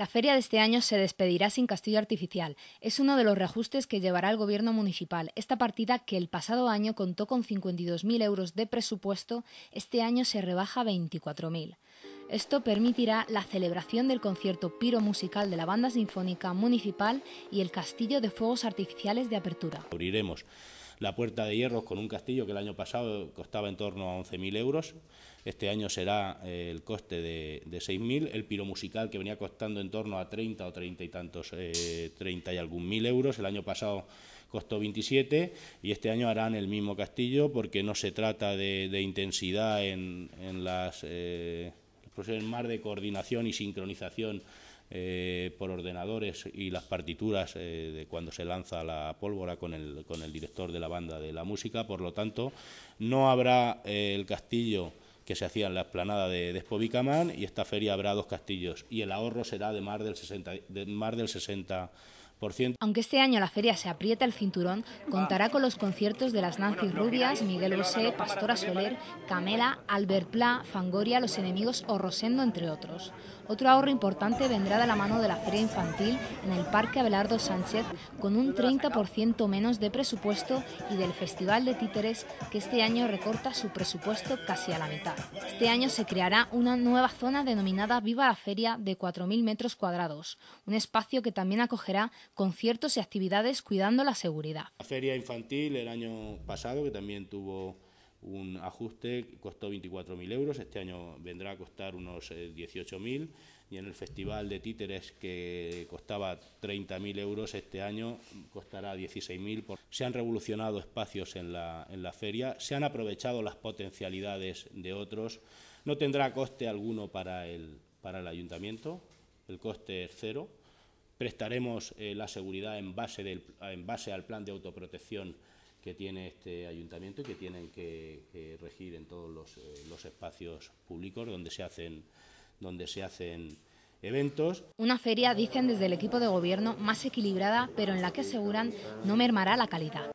La feria de este año se despedirá sin castillo artificial. Es uno de los reajustes que llevará el gobierno municipal. Esta partida, que el pasado año contó con 52.000 euros de presupuesto, este año se rebaja a 24.000. Esto permitirá la celebración del concierto piro musical de la Banda Sinfónica Municipal y el Castillo de Fuegos Artificiales de Apertura. Abriremos la puerta de hierros con un castillo que el año pasado costaba en torno a 11.000 euros, este año será eh, el coste de, 6.000, el Piro Musical, que venía costando en torno a 30 o 30 y tantos, 30 eh, y algún mil euros, el año pasado costó 27 y este año harán el mismo castillo porque no se trata de, intensidad en, en las... más eh, de coordinación y sincronización eh, por ordenadores y las partituras eh, de cuando se lanza la pólvora con el, con el director de la banda de la música. Por lo tanto, no habrá eh, el castillo que se hacía en la explanada de, de y esta feria habrá dos castillos y el ahorro será de más del 60, de más del 60 aunque este año la feria se aprieta el cinturón, contará con los conciertos de las Nancy Rubias, Miguel Bosé, Pastora Soler, Camela, Albert Pla, Fangoria, Los Enemigos o Rosendo, entre otros. Otro ahorro importante vendrá de la mano de la feria infantil en el Parque Abelardo Sánchez, con un 30% menos de presupuesto y del Festival de Títeres, que este año recorta su presupuesto casi a la mitad. Este año se creará una nueva zona denominada Viva la Feria de 4.000 metros cuadrados, un espacio que también acogerá conciertos y actividades cuidando la seguridad. La feria infantil el año pasado, que también tuvo un ajuste, costó 24.000 euros, este año vendrá a costar unos 18.000 eh, y en el Festival de Títeres, que costaba 30.000 euros, este año costará 16.000. Se han revolucionado espacios en la, feria, se han aprovechado las potencialidades de otros, no tendrá coste alguno para el ayuntamiento, el coste es cero prestaremos eh, la seguridad en base, en base al plan de autoprotección que tiene este ayuntamiento y que tienen que, regir en todos eh, los, espacios públicos donde se hacen, donde se hacen eventos. Una feria, dicen desde el equipo de gobierno, más equilibrada, pero en la que aseguran no mermará la calidad.